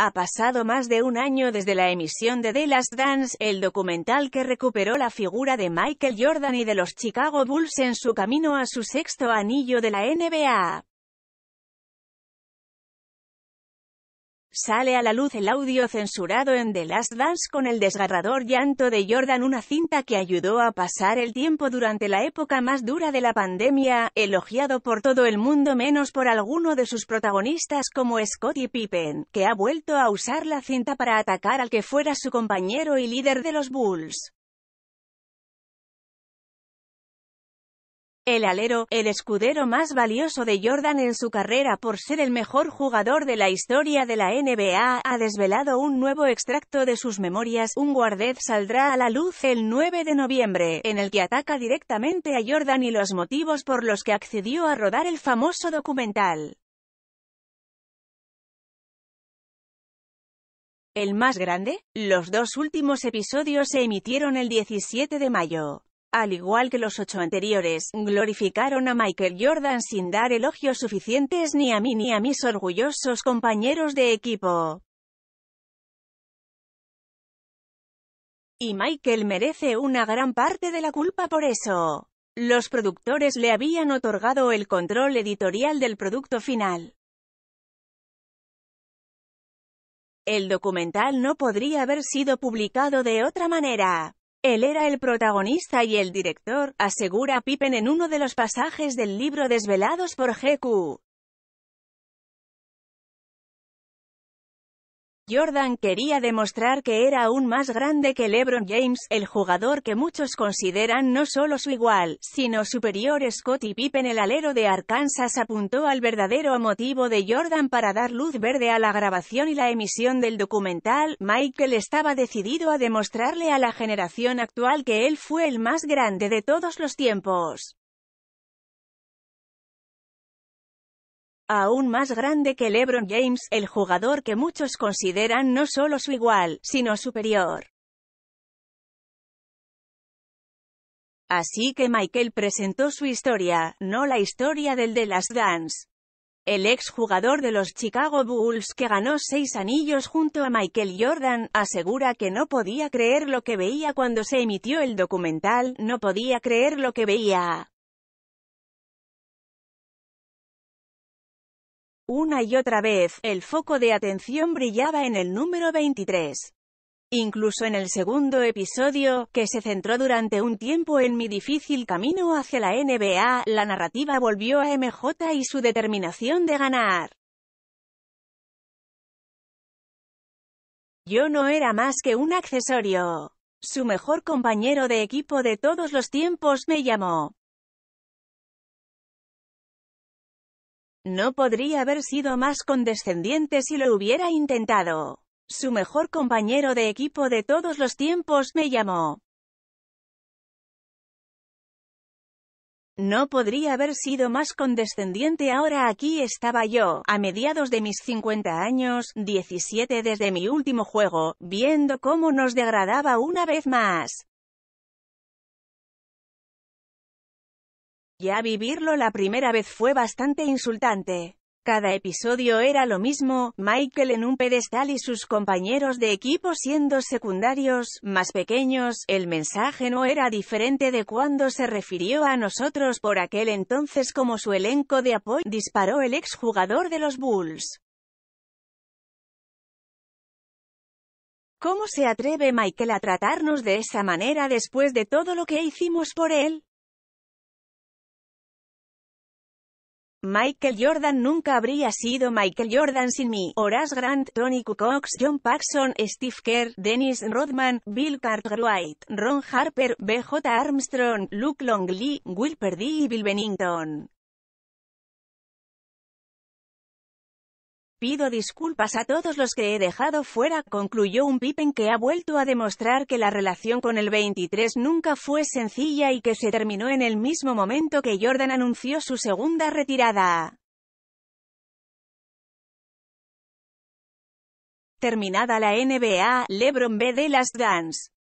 Ha pasado más de un año desde la emisión de The Last Dance, el documental que recuperó la figura de Michael Jordan y de los Chicago Bulls en su camino a su sexto anillo de la NBA. Sale a la luz el audio censurado en The Last Dance con el desgarrador llanto de Jordan, una cinta que ayudó a pasar el tiempo durante la época más dura de la pandemia, elogiado por todo el mundo menos por alguno de sus protagonistas como Scottie Pippen, que ha vuelto a usar la cinta para atacar al que fuera su compañero y líder de los Bulls. el alero, el escudero más valioso de Jordan en su carrera por ser el mejor jugador de la historia de la NBA, ha desvelado un nuevo extracto de sus memorias, un guardez saldrá a la luz el 9 de noviembre, en el que ataca directamente a Jordan y los motivos por los que accedió a rodar el famoso documental. El más grande, los dos últimos episodios se emitieron el 17 de mayo al igual que los ocho anteriores, glorificaron a Michael Jordan sin dar elogios suficientes ni a mí ni a mis orgullosos compañeros de equipo. Y Michael merece una gran parte de la culpa por eso. Los productores le habían otorgado el control editorial del producto final. El documental no podría haber sido publicado de otra manera. Él era el protagonista y el director, asegura Pippen en uno de los pasajes del libro desvelados por GQ. Jordan quería demostrar que era aún más grande que LeBron James, el jugador que muchos consideran no solo su igual, sino superior. Scottie Pippen, el alero de Arkansas, apuntó al verdadero motivo de Jordan para dar luz verde a la grabación y la emisión del documental. Michael estaba decidido a demostrarle a la generación actual que él fue el más grande de todos los tiempos. aún más grande que LeBron James, el jugador que muchos consideran no solo su igual, sino superior. Así que Michael presentó su historia, no la historia del de las Dance. El ex jugador de los Chicago Bulls que ganó seis anillos junto a Michael Jordan, asegura que no podía creer lo que veía cuando se emitió el documental, no podía creer lo que veía. Una y otra vez, el foco de atención brillaba en el número 23. Incluso en el segundo episodio, que se centró durante un tiempo en mi difícil camino hacia la NBA, la narrativa volvió a MJ y su determinación de ganar. Yo no era más que un accesorio. Su mejor compañero de equipo de todos los tiempos me llamó No podría haber sido más condescendiente si lo hubiera intentado. Su mejor compañero de equipo de todos los tiempos me llamó. No podría haber sido más condescendiente ahora aquí estaba yo, a mediados de mis 50 años, 17 desde mi último juego, viendo cómo nos degradaba una vez más. Ya vivirlo la primera vez fue bastante insultante. Cada episodio era lo mismo, Michael en un pedestal y sus compañeros de equipo siendo secundarios, más pequeños, el mensaje no era diferente de cuando se refirió a nosotros por aquel entonces como su elenco de apoyo, disparó el exjugador de los Bulls. ¿Cómo se atreve Michael a tratarnos de esa manera después de todo lo que hicimos por él? Michael Jordan nunca habría sido Michael Jordan sin mí. Horace Grant, Tony Cox, John Paxson, Steve Kerr, Dennis Rodman, Bill Cartwright, Ron Harper, B.J. Armstrong, Luke Longley, Will D. y Bill Bennington. Pido disculpas a todos los que he dejado fuera, concluyó un Pippen que ha vuelto a demostrar que la relación con el 23 nunca fue sencilla y que se terminó en el mismo momento que Jordan anunció su segunda retirada. Terminada la NBA, LeBron B de Last Dance.